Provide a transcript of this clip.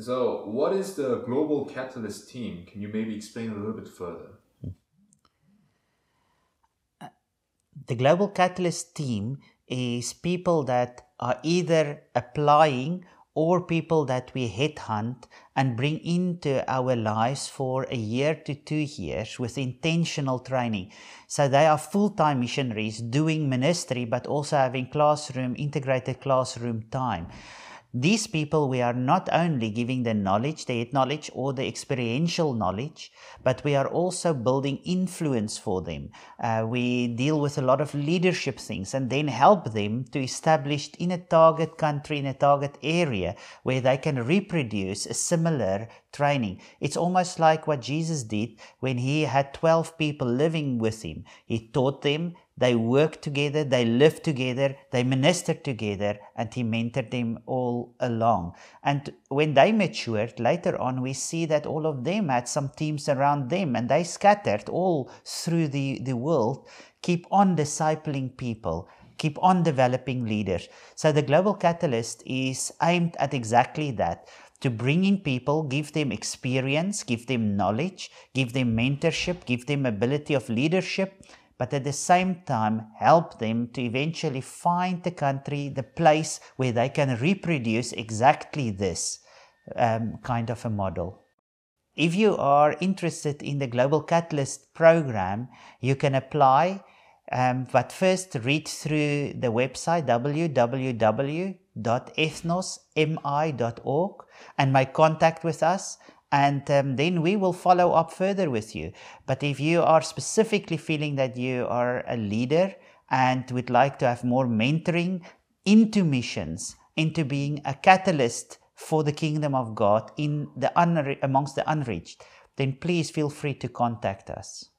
So, what is the Global Catalyst team? Can you maybe explain a little bit further? The Global Catalyst team is people that are either applying or people that we headhunt and bring into our lives for a year to two years with intentional training. So they are full time missionaries doing ministry, but also having classroom, integrated classroom time. These people, we are not only giving them knowledge, the head knowledge or the experiential knowledge, but we are also building influence for them. Uh, we deal with a lot of leadership things and then help them to establish in a target country, in a target area where they can reproduce a similar training. It's almost like what Jesus did when he had 12 people living with him. He taught them, they work together, they live together, they minister together, and he mentored them all along. And when they matured later on, we see that all of them had some teams around them and they scattered all through the, the world. Keep on discipling people keep on developing leaders. So the Global Catalyst is aimed at exactly that to bring in people, give them experience, give them knowledge, give them mentorship, give them ability of leadership, but at the same time help them to eventually find the country, the place where they can reproduce exactly this um, kind of a model. If you are interested in the Global Catalyst program, you can apply, um, but first read through the website www.ethnosmi.org and make contact with us and um, then we will follow up further with you. But if you are specifically feeling that you are a leader and would like to have more mentoring into missions, into being a catalyst for the kingdom of God in the unre- amongst the unreached, then please feel free to contact us.